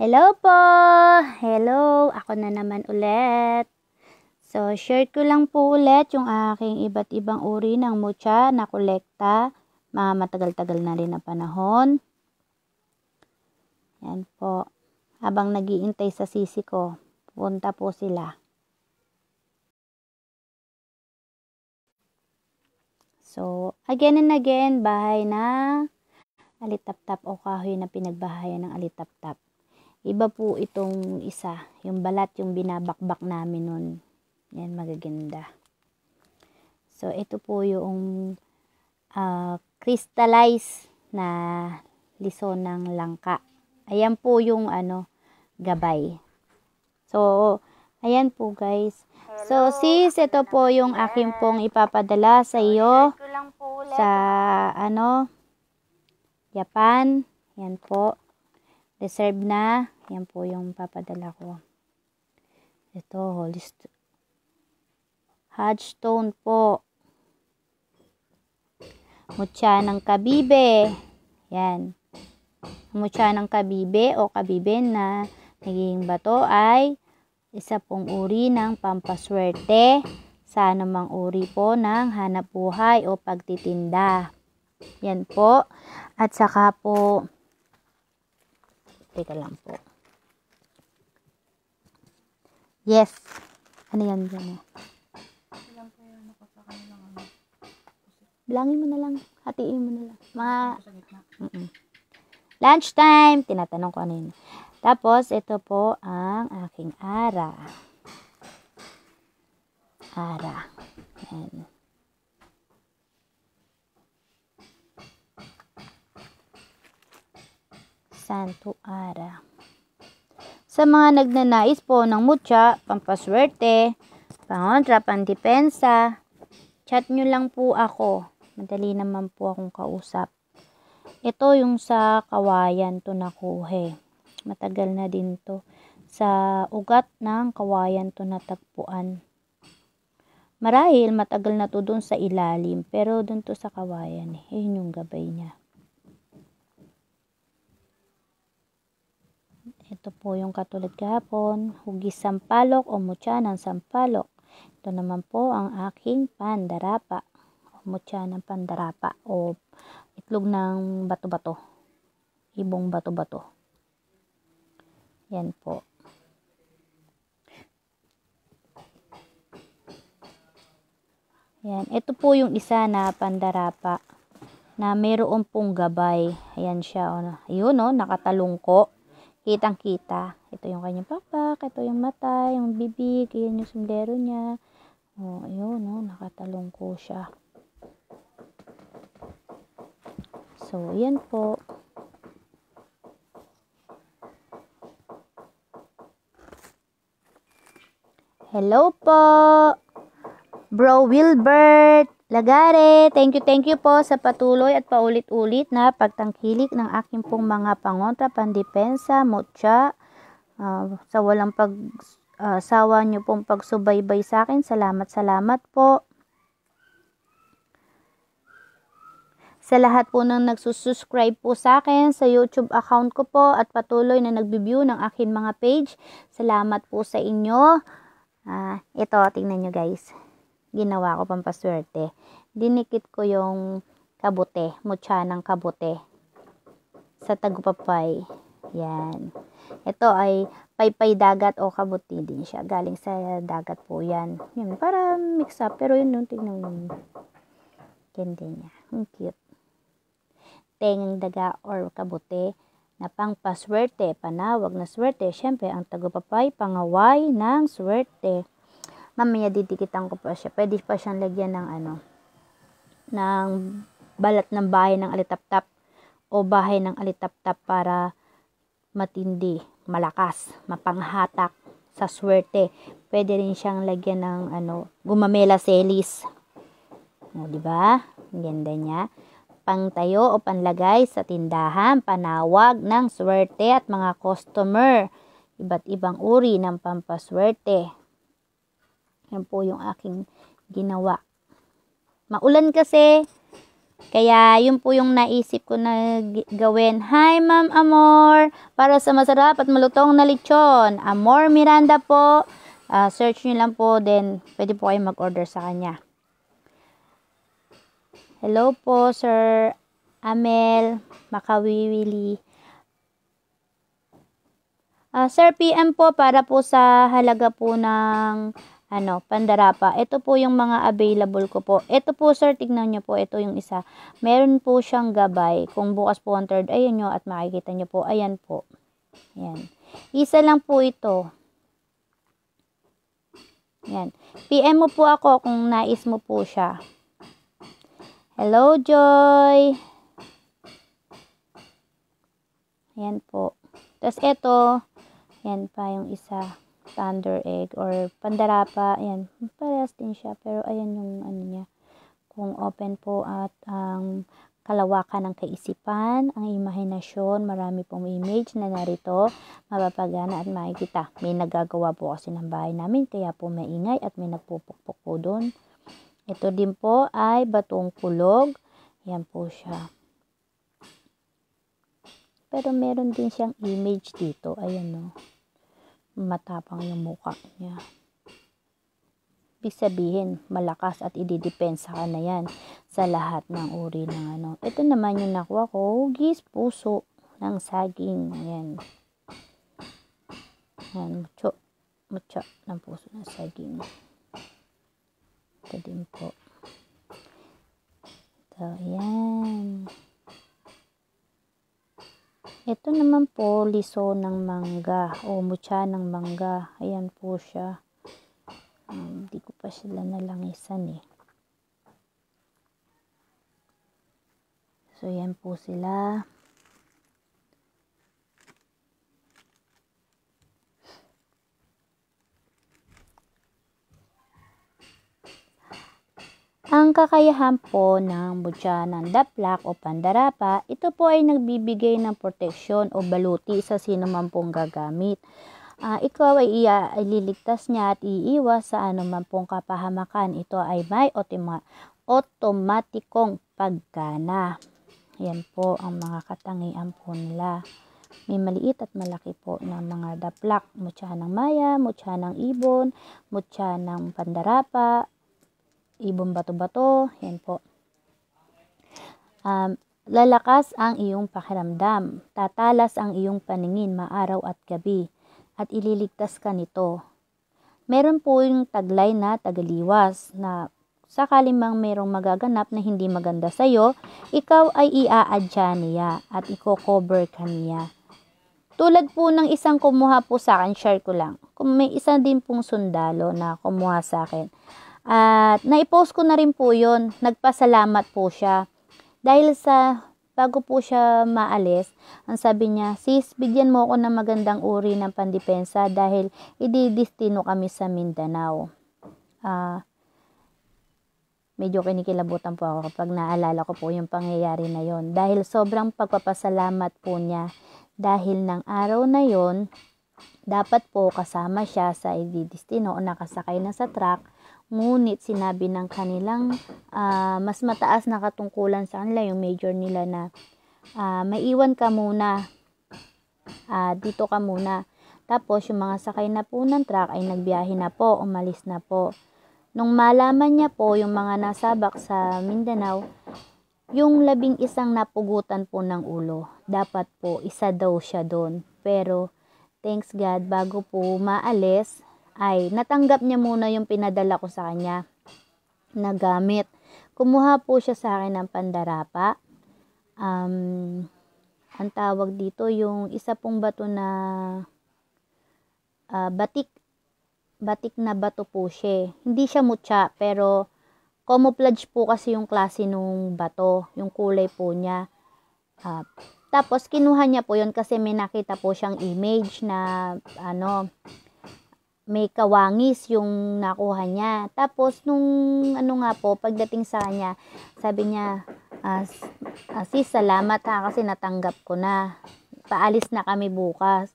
Hello po! Hello! Ako na naman ulit. So, share ko lang po ulit yung aking iba't ibang uri ng mucha na kolekta. Mga matagal-tagal na rin na panahon. Yan po. Habang nagiintay sa sisi ko, punta po sila. So, again and again, bahay na alitap-tap o kahoy na pinagbahayan ng alitap-tap. Iba po itong isa, yung balat yung binabakbak namin nun. Yan, magaganda. So, ito po yung uh, ah, crystallized na lison ng langka. Ayan po yung ano, gabay. So, ayan po guys. So, sis, ito po yung akin pong ipapadala sa iyo sa ano, Japan. Yan po. Reserve na. Yan po yung papadala ko. Ito, Holy stone po. Mutya ng kabibe. Yan. Mutya ng kabibe o kabibe na naging bato ay isa pong uri ng pampaswerte sa anumang uri po ng hanap buhay o pagtitinda. Yan po. At saka po, teka lang po. Yes. Ano yan dyan eh? Ilan po yung ako ano sa kanilang ano? Bilangin mo na lang. Hatiin mo na lang. Mga... Mm -mm. Lunchtime! Tinatanong ko ano yun. Tapos, ito po ang aking ara. Ara. Ayan. Santo Ara sa mga nagnanais po ng mutya, pampaswerte, pangontra, pandepensa. Chat nyo lang po ako. Madali naman po akong kausap. Ito yung sa kawayan to nakuhe. Matagal na din to. Sa ugat ng kawayan to natagpuan. Marahil matagal na to doon sa ilalim, pero doon to sa kawayan. Eh. Yun yung gabay niya. Ito po yung katulad kahapon, hugis sampalok o mutya ng sampalok. Ito naman po ang aking pandarapa o mutya ng pandarapa o itlog ng bato-bato. Ibong bato-bato. Yan po. Yan. Ito po yung isa na pandarapa na mayroon pong gabay. Ayan siya. Oh. Ayun, no? Oh, nakatalungko kitang-kita. Ito yung kanyang pakpak, ito yung mata, yung bibig, yun yung sumlero niya. Oh, ayun, no, oh, nakatalong ko siya. So, yan po. Hello po! Bro Wilbert Lagare, thank you, thank you po sa patuloy at paulit-ulit na pagtangkilik ng aking pong mga pangontra, pandepensa, mutya, uh, sa walang pag, uh, ah, nyo pong pagsubaybay sa akin. Salamat, salamat po. sa lahat po ng nagsusubscribe po sa akin sa YouTube account ko po at patuloy na nagbe-view ng akin mga page. Salamat po sa inyo. Uh, ito, tingnan nyo guys ginawa ko pampaswerte. Dinikit ko yung kabute, mutya ng kabute sa tagupapay. Yan. Ito ay paypay dagat o kabuti din siya. Galing sa dagat po yan. Yan, para mix up. Pero yun, yun tingnan mo yun. Ganda niya. Ang cute. Tengang daga or kabute na pang pangpaswerte, panawag na swerte. Siyempre, ang tagupapay, pangaway ng swerte mamaya didikitan ko pa siya. Pwede pa siyang lagyan ng ano, ng balat ng bahay ng alitaptap o bahay ng alitaptap para matindi, malakas, mapanghatak sa swerte. Pwede rin siyang lagyan ng ano, gumamela selis. O, di ba? Ganda niya. Pangtayo o panlagay sa tindahan, panawag ng swerte at mga customer. Iba't ibang uri ng pampaswerte yan po yung aking ginawa. Maulan kasi, kaya yun po yung naisip ko na gawin. Hi Ma'am Amor! Para sa masarap at malutong na lechon, Amor Miranda po. Uh, search nyo lang po, then pwede po kayo mag-order sa kanya. Hello po, Sir Amel Makawiwili. Uh, Sir PM po, para po sa halaga po ng ano, pandarapa. Ito po yung mga available ko po. Ito po sir, tignan nyo po, ito yung isa. Meron po siyang gabay. Kung bukas po ang third, ayan nyo at makikita nyo po. Ayan po. Ayan. Isa lang po ito. Ayan. PM mo po ako kung nais mo po siya. Hello, Joy! Ayan po. Tapos ito, ayan pa yung isa thunder egg or pandarapa. Ayan, parehas din siya. Pero ayan yung ano niya. Kung open po at ang um, kalawakan ng kaisipan, ang imahinasyon, marami pong image na narito, mapapagana at makikita. May nagagawa po kasi ng bahay namin, kaya po maingay at may nagpupukpok po doon. Ito din po ay batong kulog. Yan po siya. Pero meron din siyang image dito. Ayan o. Oh. No? matapang yung mukha niya. Ibig sabihin, malakas at ididepensa ka na yan sa lahat ng uri ng ano. Ito naman yung nakuha ko, hugis puso ng saging. Ayan. Ayan, mucho. Mucho ng puso ng saging. Ito din po. Ito, ayan. Ito naman po, liso ng mangga o mucha ng mangga. Ayan po siya. Um, ko pa sila nalangisan eh. So, ayan po sila. Ang kakayahan po ng mutya ng daplak o pandarapa, ito po ay nagbibigay ng proteksyon o baluti sa sino man pong gagamit. Uh, ikaw ay ililigtas niya at iiwas sa anuman pong kapahamakan. Ito ay may otima, otomatikong paggana. Yan po ang mga katangian po nila. May maliit at malaki po na mga daplak. Mutya ng maya, mutya ng ibon, mutya ng pandarapa, ibon bato-bato, yan po. Um, lalakas ang iyong pakiramdam, tatalas ang iyong paningin maaraw at gabi, at ililigtas ka nito. Meron po yung taglay na tagaliwas na sakali mang merong magaganap na hindi maganda sa iyo, ikaw ay iaadya niya at iko cover ka niya. Tulad po ng isang kumuha po sa akin, share ko lang. Kung may isa din pong sundalo na kumuha sa akin. At naipost ko na rin po yun. Nagpasalamat po siya. Dahil sa bago po siya maalis, ang sabi niya, sis, bigyan mo ako ng magandang uri ng pandepensa dahil ididistino kami sa Mindanao. Uh, medyo kinikilabutan po ako kapag naalala ko po yung pangyayari na yon dahil sobrang pagpapasalamat po niya dahil ng araw na yon dapat po kasama siya sa ididistino o nakasakay na sa truck Ngunit sinabi ng kanilang uh, mas mataas na katungkulan sa kanila, yung major nila na uh, maiwan ka muna, uh, dito ka muna. Tapos yung mga sakay na po ng truck ay nagbiyahe na po, umalis na po. Nung malaman niya po yung mga nasabak sa Mindanao, yung labing isang napugutan po ng ulo, dapat po isa daw siya doon. Pero thanks God, bago po maalis, ay natanggap niya muna yung pinadala ko sa kanya na gamit. Kumuha po siya sa akin ng pandarapa. Um, ang tawag dito, yung isa pong bato na uh, batik. Batik na bato po siya. Hindi siya mutya, pero camouflage po kasi yung klase nung bato, yung kulay po niya. Uh, tapos, kinuha niya po yun kasi may nakita po siyang image na ano, may kawangis yung nakuha niya. Tapos, nung ano nga po, pagdating sa kanya, sabi niya, uh, uh, sis, salamat ha, kasi natanggap ko na. Paalis na kami bukas.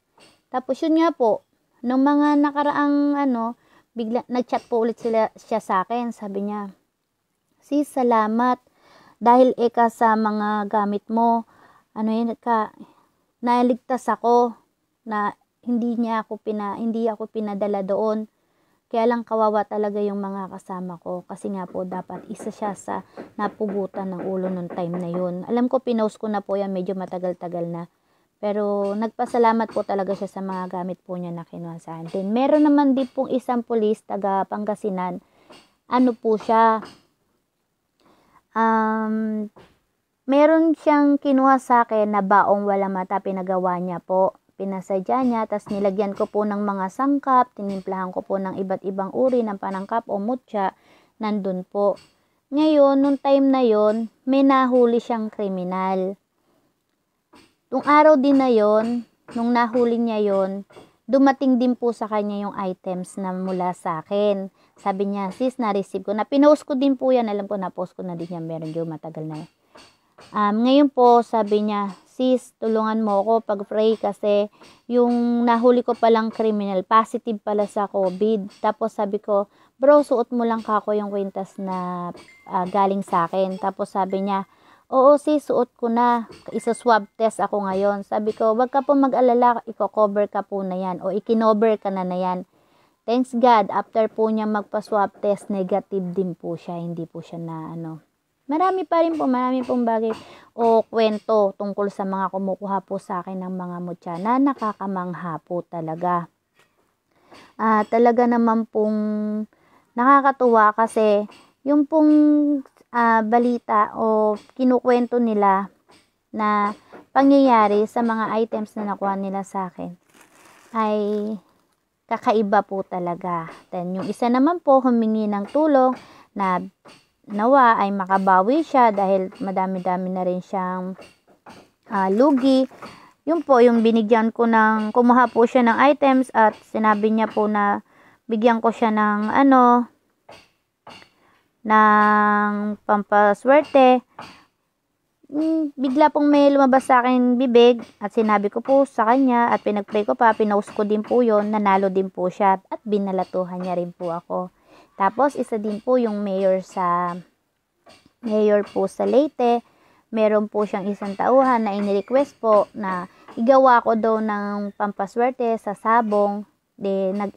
Tapos, yun nga po, nung mga nakaraang ano, bigla, nagchat po ulit sila, siya sa akin. Sabi niya, sis, salamat. Dahil eka eh, sa mga gamit mo, ano yun, ka, naligtas ako na hindi niya ako pina hindi ako pinadala doon. Kaya lang kawawa talaga yung mga kasama ko kasi nga po dapat isa siya sa napugutan ng ulo nung time na yun. Alam ko pinost ko na po yan medyo matagal-tagal na. Pero nagpasalamat po talaga siya sa mga gamit po niya na kinuha sa akin. Meron naman din pong isang pulis taga Pangasinan. Ano po siya? Um, meron siyang kinuha sa akin na baong wala mata pinagawa niya po. Pinasadya niya, tapos nilagyan ko po ng mga sangkap, tinimplahan ko po ng iba't ibang uri ng panangkap o mutya, nandun po. Ngayon, nung time na yon, may nahuli siyang kriminal. Nung araw din na yon, nung nahuli niya yon, dumating din po sa kanya yung items na mula sa akin. Sabi niya, sis, na-receive ko na. Pinost ko din po yan. Alam ko, na-post ko na din yan. Meron yung matagal na yan. Um, ngayon po, sabi niya, sis, tulungan mo ako pag-pray kasi yung nahuli ko palang criminal, positive pala sa COVID. Tapos sabi ko, bro, suot mo lang kako yung kwintas na uh, galing sa akin. Tapos sabi niya, oo sis, suot ko na. Isa swab test ako ngayon. Sabi ko, wag ka po mag-alala, iko cover ka po na yan o ikinover ka na na yan. Thanks God, after po niya magpa-swab test, negative din po siya, hindi po siya na ano, Marami pa rin po, marami pong bagay o kwento tungkol sa mga kumukuha po sa akin ng mga mutya na nakakamangha po talaga. Uh, talaga naman pong nakakatuwa kasi yung pong uh, balita o kinukwento nila na pangyayari sa mga items na nakuha nila sa akin ay kakaiba po talaga. Then yung isa naman po humingi ng tulong na nawa ay makabawi siya dahil madami-dami na rin siyang uh, lugi. Yun po, yung binigyan ko ng, kumuha po siya ng items at sinabi niya po na bigyan ko siya ng ano, ng pampaswerte. Hmm, bigla pong may lumabas sa akin bibig at sinabi ko po sa kanya at pinagpray ko pa, pinost ko din po yon nanalo din po siya at binalatuhan niya rin po ako. Tapos, isa din po yung mayor sa, mayor po sa Leyte. Meron po siyang isang tauhan na inirequest po na igawa ko daw ng pampaswerte sa sabong. De, nag,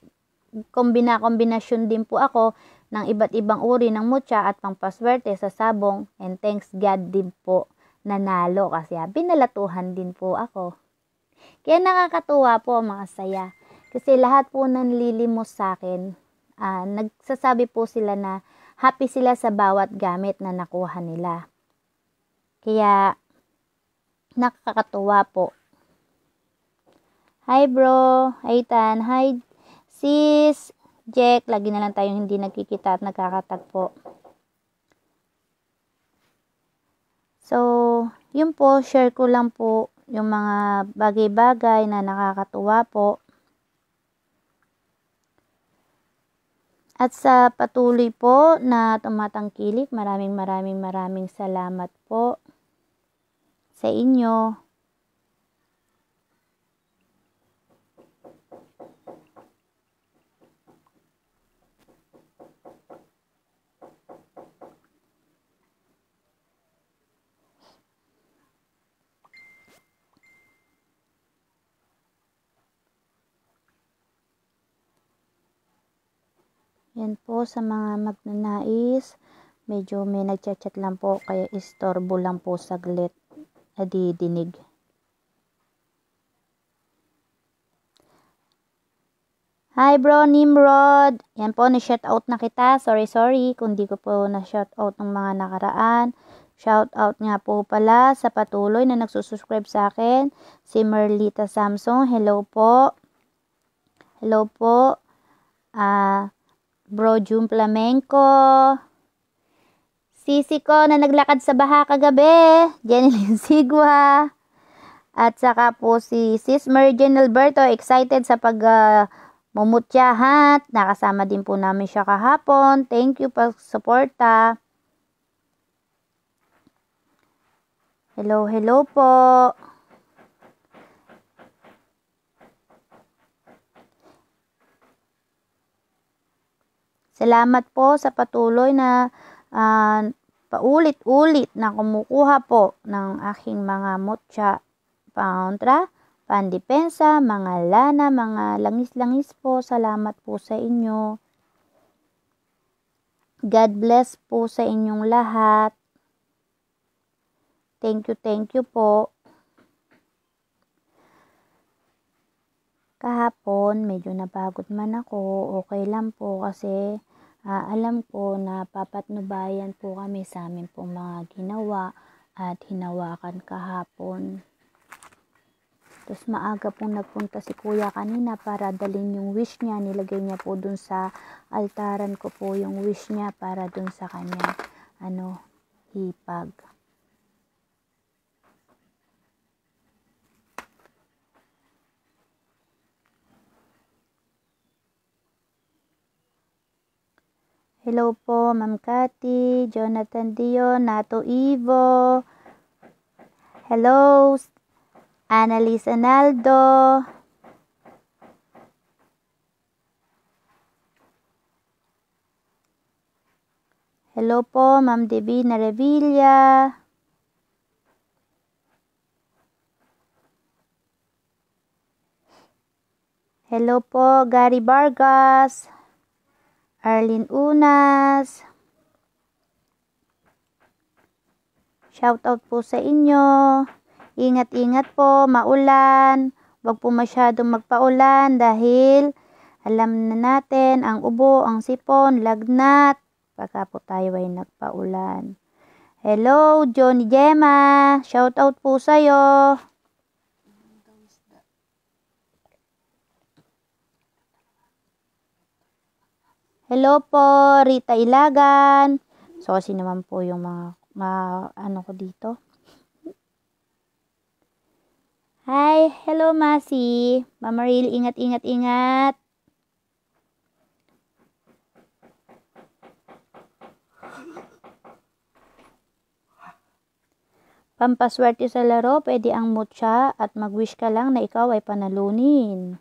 kombina-kombinasyon din po ako ng iba't ibang uri ng mutya at pampaswerte sa sabong and thanks God din po nanalo kasi binalatuhan ah, din po ako. Kaya nakakatuwa po mga saya kasi lahat po nanlilimos sa akin uh, nagsasabi po sila na happy sila sa bawat gamit na nakuha nila. Kaya, nakakatuwa po. Hi bro, Aitan, hi sis, Jack, lagi na lang tayong hindi nagkikita at nagkakatagpo. So, yun po, share ko lang po yung mga bagay-bagay na nakakatuwa po At sa patuloy po na tumatangkilik, maraming maraming maraming salamat po sa inyo. Yan po sa mga magnanais, medyo may nagchat-chat lang po kaya istorbo lang po saglit na didinig. Hi bro Nimrod. Yan po ni shout out na kita. Sorry sorry kung di ko po na shout out ng mga nakaraan. Shout out nga po pala sa patuloy na nagsusubscribe sa akin, si Merlita Samsung. Hello po. Hello po. Ah uh, Brojum Flamenco, Sisi ko na naglakad sa baha kagabi, Jenilyn Sigwa, at saka po si Sis Mergen Alberto, excited sa pag uh, nakasama din po namin siya kahapon, thank you pa suporta. Hello, hello po. Salamat po sa patuloy na uh, paulit-ulit na kumukuha po ng aking mga mutya, pangontra, pandepensa, mga lana, mga langis-langis po. Salamat po sa inyo. God bless po sa inyong lahat. Thank you, thank you po. Kahapon, medyo napagod man ako. Okay lang po kasi Uh, alam ko na papatnubayan po kami sa amin pong mga ginawa at hinawakan kahapon. Tapos maaga pong nagpunta si kuya kanina para dalhin yung wish niya. Nilagay niya po dun sa altaran ko po yung wish niya para dun sa kanya ano, hipag. Hello po, Ma'am Cathy, Jonathan Dio, Nato Ivo. Hello, Annalise Analdo. Hello po, Ma'am Divina Revilla. Hello po, Gary Vargas. Arlene Unas. Shoutout po sa inyo. Ingat-ingat po, maulan. Huwag po masyadong magpaulan dahil alam na natin ang ubo, ang sipon, lagnat. Baka po tayo ay nagpaulan. Hello, Johnny Gemma. Shoutout out po sa'yo. Hello po, Rita Ilagan. So, kasi naman po yung mga, mga ano ko dito. Hi, hello Masi. Mama Ril, ingat, ingat, ingat. Pampaswerte sa laro, pwede ang mutya at mag-wish ka lang na ikaw ay panalunin.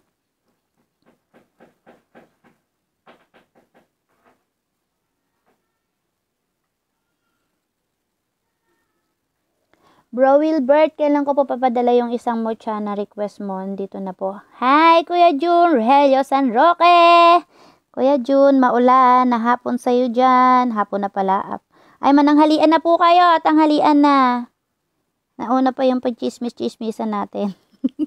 Bro Wilbert, kailan ko po papadala yung isang mocha na request mo? Dito na po. Hi, Kuya Jun, Rogelio San Roque. Kuya Jun, maulan, na hapon sa'yo dyan. Hapon na pala. Ay, mananghalian na po kayo, tanghalian na. Nauna pa yung pagchismis-chismisan natin.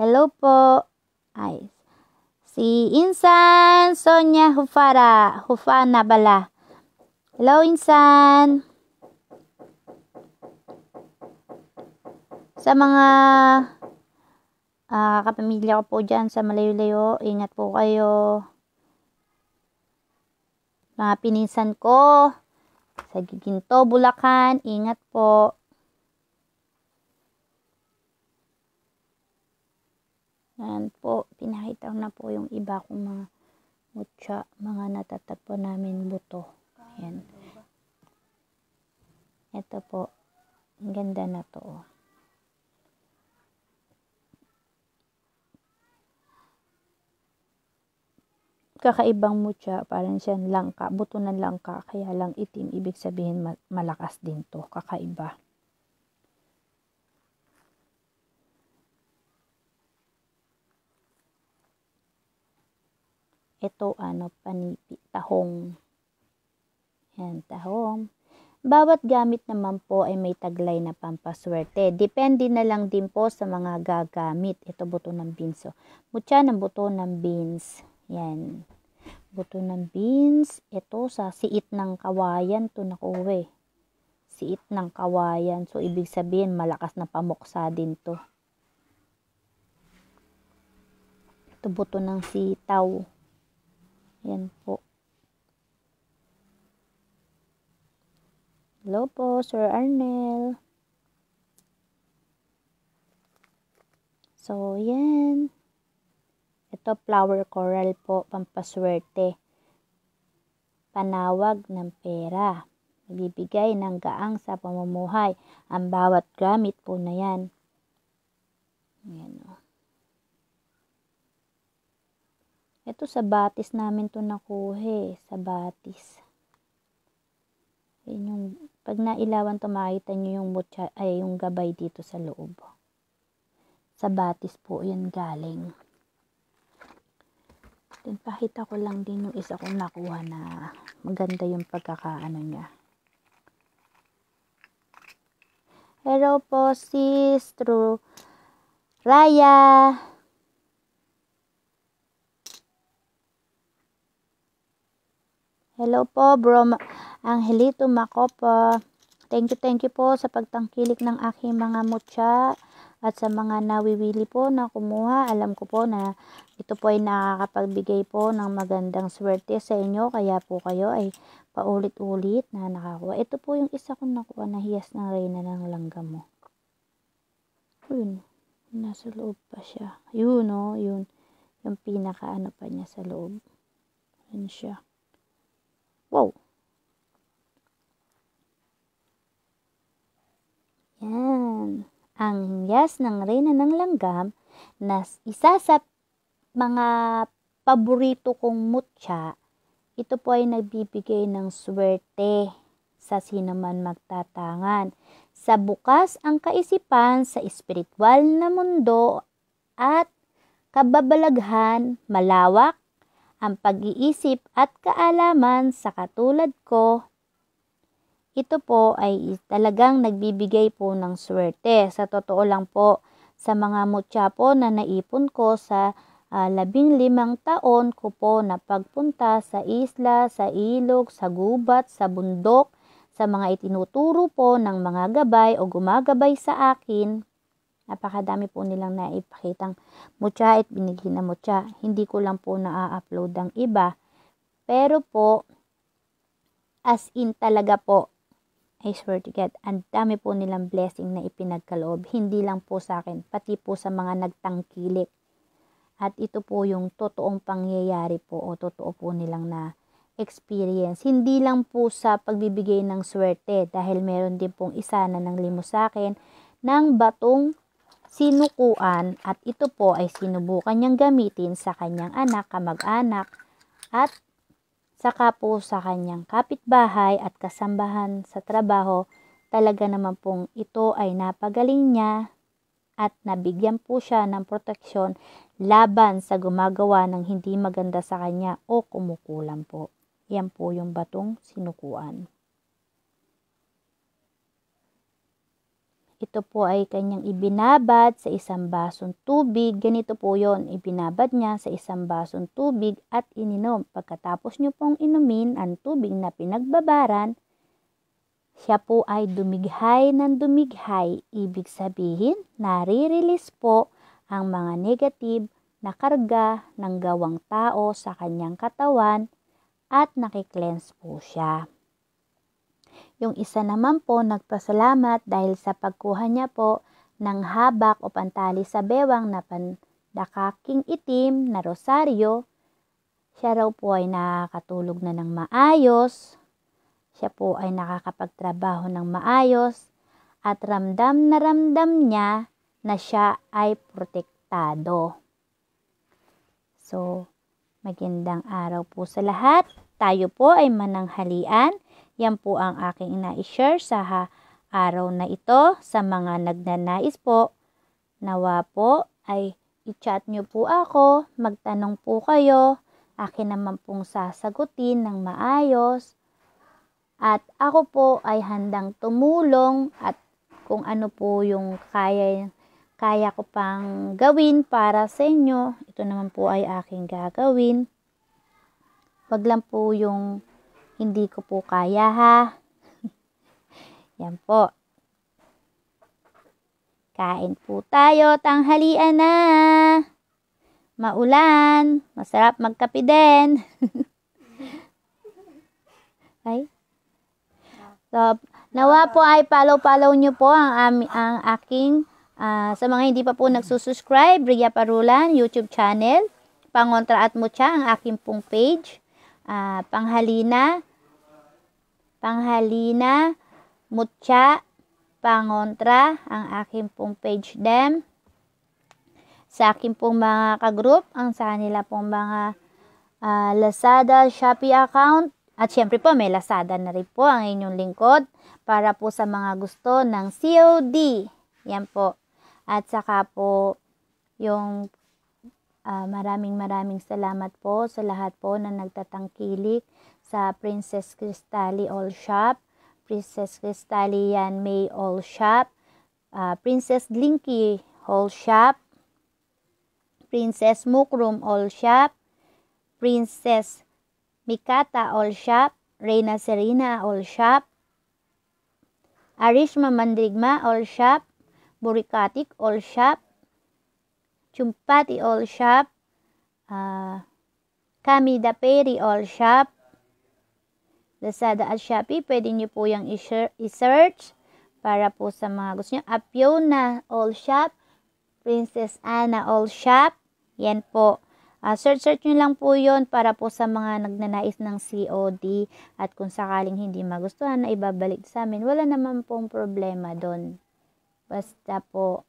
Hello po. Ay, si Insan Sonia Hufara, Hufana bala. Hello, Insan. Sa mga uh, kapamilya ko po dyan sa malayo-layo, ingat po kayo. Mga pininsan ko, sa Giginto, Bulacan, ingat po. Ayan po, pinakita ko na po yung iba kong mga mutya, mga natatagpo namin buto. Ayan. Ito po, ang ganda na to. Oh. kakaibang mutya, parang siyang langka, buto ng langka, kaya lang itim, ibig sabihin malakas din to, kakaiba. Ito ano, panipi, tahong. Yan, tahong. Bawat gamit naman po ay may taglay na pampaswerte. Depende na lang din po sa mga gagamit. Ito buto ng beans. So, mutya ng buto ng beans. Yan. Buto ng beans. Ito sa siit ng kawayan to nakuwi. Siit ng kawayan. So, ibig sabihin, malakas na pamuksa din to. Ito buto ng sitaw. Yan po. Hello po, Sir Arnel. So, yan. Ito, flower coral po, pampaswerte. Panawag ng pera. Magbibigay ng gaang sa pamumuhay. Ang bawat gamit po na yan. Ayan o. Oh. Ito sa batis namin to nakuha eh. Sa batis. Ayan yung, pag nailawan to, makita nyo yung, butya, ay, yung gabay dito sa loob. Sa batis po yan galing. Then, pakita ko lang din yung isa kong nakuha na maganda yung pagkakaano niya. Hello po, sis. True. Raya. Hello po, bro. Angelito Makopo. Thank you, thank you po sa pagtangkilik ng aking mga mutya. At sa mga nawiwili po na kumuha, alam ko po na ito po ay nakakapagbigay po ng magandang swerte sa inyo. Kaya po kayo ay paulit-ulit na nakakuha. Ito po yung isa kong nakuha na hiyas ng reyna ng langga mo. Yun. Nasa loob pa siya. Yun o. Oh, yun. Yung pinaka ano pa niya sa loob. Yun siya. Wow. Yan ang hingyas ng reyna ng langgam na isa sa mga paborito kong mutya, ito po ay nagbibigay ng swerte sa sinuman magtatangan. Sa bukas ang kaisipan sa espiritual na mundo at kababalaghan, malawak, ang pag-iisip at kaalaman sa katulad ko ito po ay talagang nagbibigay po ng swerte. Sa totoo lang po, sa mga mutya po na naipon ko sa uh, ah, labing limang taon ko po na pagpunta sa isla, sa ilog, sa gubat, sa bundok, sa mga itinuturo po ng mga gabay o gumagabay sa akin. Napakadami po nilang naipakitang mutya at binighi na mutya. Hindi ko lang po na-upload ang iba. Pero po, as in talaga po, I swear to God, ang dami po nilang blessing na ipinagkaloob. Hindi lang po sa akin, pati po sa mga nagtangkilik. At ito po yung totoong pangyayari po o totoo po nilang na experience. Hindi lang po sa pagbibigay ng swerte dahil meron din pong isa na nang limo sa akin ng batong sinukuan at ito po ay sinubukan niyang gamitin sa kanyang anak, kamag-anak at saka po sa kanyang kapitbahay at kasambahan sa trabaho, talaga naman pong ito ay napagaling niya at nabigyan po siya ng proteksyon laban sa gumagawa ng hindi maganda sa kanya o kumukulam po. Yan po yung batong sinukuan. ito po ay kanyang ibinabad sa isang basong tubig. Ganito po yon ibinabad niya sa isang basong tubig at ininom. Pagkatapos niyo pong inumin ang tubig na pinagbabaran, siya po ay dumighay ng dumighay. Ibig sabihin, nare-release po ang mga negative na karga ng gawang tao sa kanyang katawan at nakiklense po siya. Yung isa naman po nagpasalamat dahil sa pagkuha niya po ng habak o pantali sa bewang na pandakaking itim na rosaryo. Siya raw po ay nakakatulog na ng maayos. Siya po ay nakakapagtrabaho ng maayos at ramdam na ramdam niya na siya ay protektado. So, magandang araw po sa lahat. Tayo po ay mananghalian yan po ang aking na-share sa ha araw na ito sa mga nagnanais po. Nawa po ay i-chat nyo po ako, magtanong po kayo, akin naman pong sasagutin ng maayos. At ako po ay handang tumulong at kung ano po yung kaya, kaya ko pang gawin para sa inyo. Ito naman po ay aking gagawin. Wag lang po yung hindi ko po kaya ha. Yan po. Kain po tayo, tanghalian na. Maulan, masarap magkape din. Ay. So, nawa po ay follow-follow niyo po ang, ang aking Uh, sa mga hindi pa po nagsusubscribe, Ria Parulan, YouTube channel. Pangontra at Mucha ang aking pong page. Uh, panghalina, Panghalina, Mutya, Pangontra, ang akin pong page them. Sa akin pong mga kagroup, ang sa nila pong mga uh, Lazada, Shopee account. At syempre po, may Lazada na rin po ang inyong lingkod para po sa mga gusto ng COD. Yan po. At saka po, yung uh, maraming maraming salamat po sa lahat po na nagtatangkilik sa Princess Cristalli All Shop, Princess Cristalli Yan May All Shop, uh, Princess Glinky All Shop, Princess Mukrum All Shop, Princess Mikata All Shop, Reina Serena All Shop, Arishma Mandrigma All Shop, Burikatik All Shop, Chumpati All Shop, uh, Kamida Peri All Shop, Lazada at Shopee, pwede nyo po yung i-search para po sa mga gusto nyo. Apiona All Shop, Princess Anna All Shop, yan po. Uh, search-search nyo lang po yon para po sa mga nagnanais ng COD at kung sakaling hindi magustuhan na ibabalik sa amin, wala naman pong problema doon. Basta po,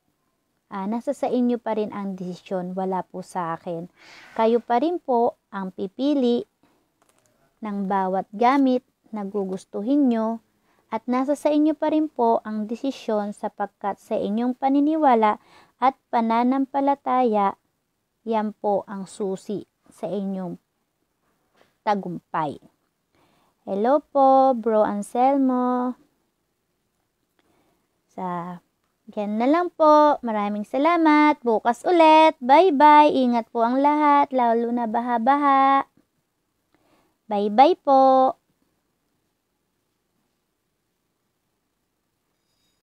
uh, nasa sa inyo pa rin ang desisyon, wala po sa akin. Kayo pa rin po ang pipili ng bawat gamit na gugustuhin nyo at nasa sa inyo pa rin po ang desisyon sapagkat sa inyong paniniwala at pananampalataya, yan po ang susi sa inyong tagumpay. Hello po, Bro Anselmo. Sa yan na lang po. Maraming salamat. Bukas ulit. Bye-bye. Ingat po ang lahat, lalo na baha-baha. Bye-bye po!